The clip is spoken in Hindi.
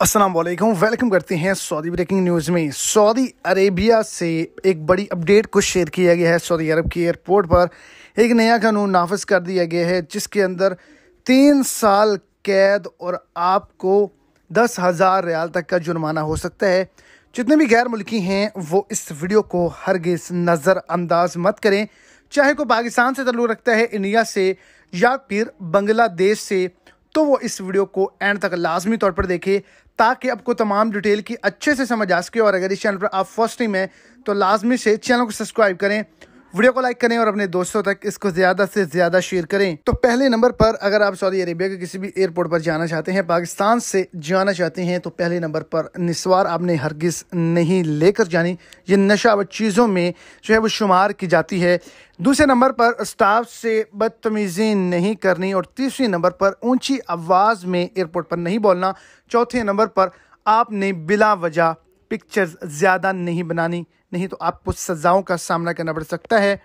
असलम वेलकम करते हैं सऊदी ब्रेकिंग न्यूज़ में सऊदी अरेबिया से एक बड़ी अपडेट को शेयर किया गया है सऊदी अरब के एयरपोर्ट पर एक नया कानून नाफज कर दिया गया है जिसके अंदर तीन साल कैद और आपको दस हज़ार रियाल तक का जुर्माना हो सकता है जितने भी गैर मुल्की हैं वो इस वीडियो को हरगिज नज़रअंदाज मत करें चाहे को पाकिस्तान से तल्लु रखता है इंडिया से या फिर बांग्लादेश से तो वो इस वीडियो को एंड तक लाजमी तौर पर देखे ताकि आपको तमाम डिटेल की अच्छे से समझ आ सके और अगर इस चैनल पर आप फर्स्ट टाइम हैं तो लाजमी से चैनल को सब्सक्राइब करें वीडियो को लाइक करें और अपने दोस्तों तक इसको ज्यादा से ज्यादा शेयर करें तो पहले नंबर पर अगर आप सऊदी अरेबिया के किसी भी एयरपोर्ट पर जाना चाहते हैं पाकिस्तान से जाना चाहते हैं तो पहले नंबर पर निस्वार आपने हरगिज नहीं लेकर जानी ये नशा व चीज़ों में जो है वो शुमार की जाती है दूसरे नंबर पर स्टाफ से बदतमीज़ी नहीं करनी और तीसरे नंबर पर ऊंची आवाज़ में एयरपोर्ट पर नहीं बोलना चौथे नंबर पर आपने बिला वजह पिक्चर्स ज़्यादा नहीं बनानी नहीं तो आपको सज़ाओं का सामना करना पड़ सकता है